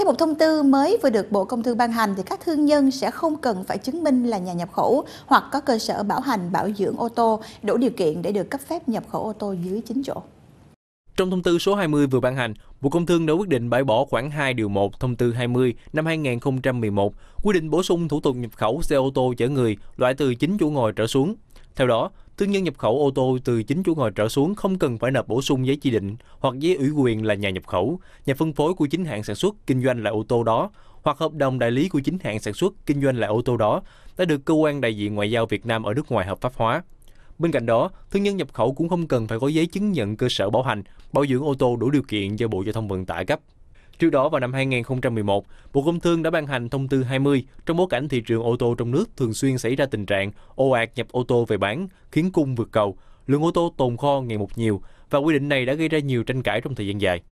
Theo một thông tư mới vừa được Bộ Công Thương ban hành thì các thương nhân sẽ không cần phải chứng minh là nhà nhập khẩu hoặc có cơ sở bảo hành bảo dưỡng ô tô đủ điều kiện để được cấp phép nhập khẩu ô tô dưới 9 chỗ. Trong thông tư số 20 vừa ban hành, Bộ Công Thương đã quyết định bãi bỏ khoảng 2 điều 1 thông tư 20 năm 2011, quy định bổ sung thủ tục nhập khẩu xe ô tô chở người loại từ 9 chỗ ngồi trở xuống. Theo đó, thương nhân nhập khẩu ô tô từ chính chủ ngồi trở xuống không cần phải nộp bổ sung giấy chỉ định hoặc giấy ủy quyền là nhà nhập khẩu, nhà phân phối của chính hãng sản xuất kinh doanh loại ô tô đó hoặc hợp đồng đại lý của chính hãng sản xuất kinh doanh loại ô tô đó đã được cơ quan đại diện ngoại giao Việt Nam ở nước ngoài hợp pháp hóa. Bên cạnh đó, thương nhân nhập khẩu cũng không cần phải có giấy chứng nhận cơ sở bảo hành, bảo dưỡng ô tô đủ điều kiện do Bộ Giao thông Vận tải cấp. Trước đó vào năm 2011, Bộ Công Thương đã ban hành thông tư 20 trong bối cảnh thị trường ô tô trong nước thường xuyên xảy ra tình trạng ô ạt nhập ô tô về bán, khiến cung vượt cầu, lượng ô tô tồn kho ngày một nhiều và quy định này đã gây ra nhiều tranh cãi trong thời gian dài.